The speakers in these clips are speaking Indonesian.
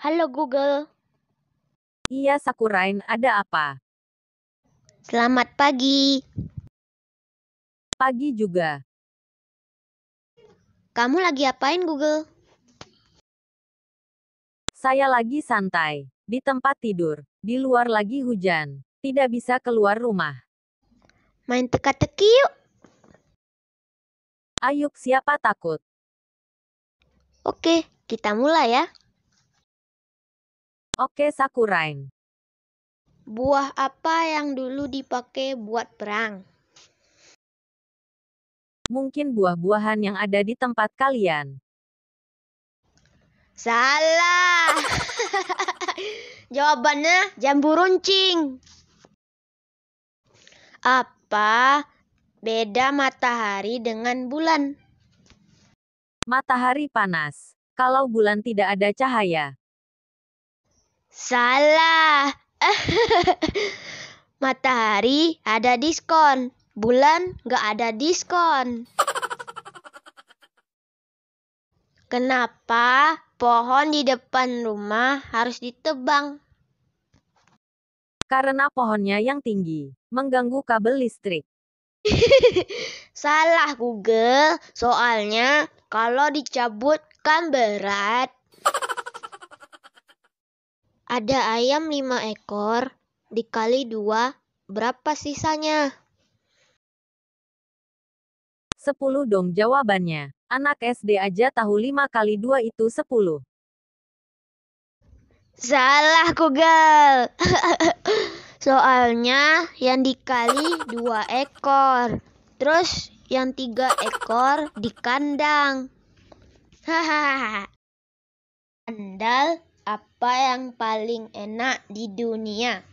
Halo Google. Iya Sakurain, ada apa? Selamat pagi. Pagi juga. Kamu lagi apain Google? Saya lagi santai, di tempat tidur, di luar lagi hujan, tidak bisa keluar rumah. Main teka-teki yuk. Ayuk siapa takut? Oke, kita mulai ya. Oke Sakurain. Buah apa yang dulu dipakai buat perang? Mungkin buah-buahan yang ada di tempat kalian. Salah. Jawabannya jambu runcing. Apa beda matahari dengan bulan? Matahari panas. Kalau bulan tidak ada cahaya, Salah. Matahari ada diskon, bulan nggak ada diskon. Kenapa pohon di depan rumah harus ditebang? Karena pohonnya yang tinggi, mengganggu kabel listrik. Salah Google, soalnya kalau dicabut kan berat. Ada ayam lima ekor, dikali dua, berapa sisanya? Sepuluh dong jawabannya. Anak SD aja tahu lima kali dua itu sepuluh. Salah Google. Soalnya yang dikali dua ekor. Terus yang tiga ekor di kandang. Hahaha. Andal apa yang paling enak di dunia?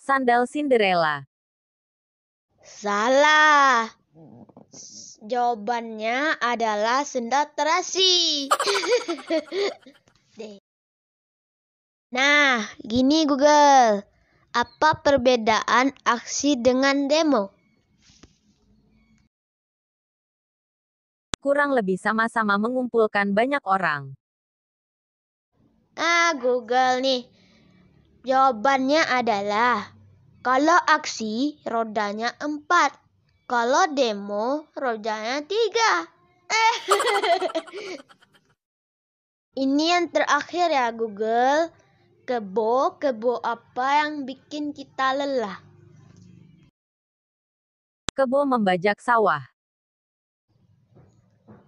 Sandal Cinderella. Salah. Jawabannya adalah sendal terasi. nah, gini Google. Apa perbedaan aksi dengan demo? Kurang lebih sama-sama mengumpulkan banyak orang ah Google nih. Jawabannya adalah kalau aksi rodanya 4, kalau demo rodanya 3. Eh. Ini yang terakhir ya Google. Kebo, kebo apa yang bikin kita lelah? Kebo membajak sawah.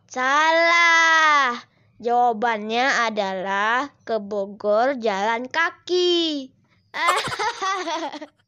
Salah. Jawabannya adalah ke Bogor jalan kaki.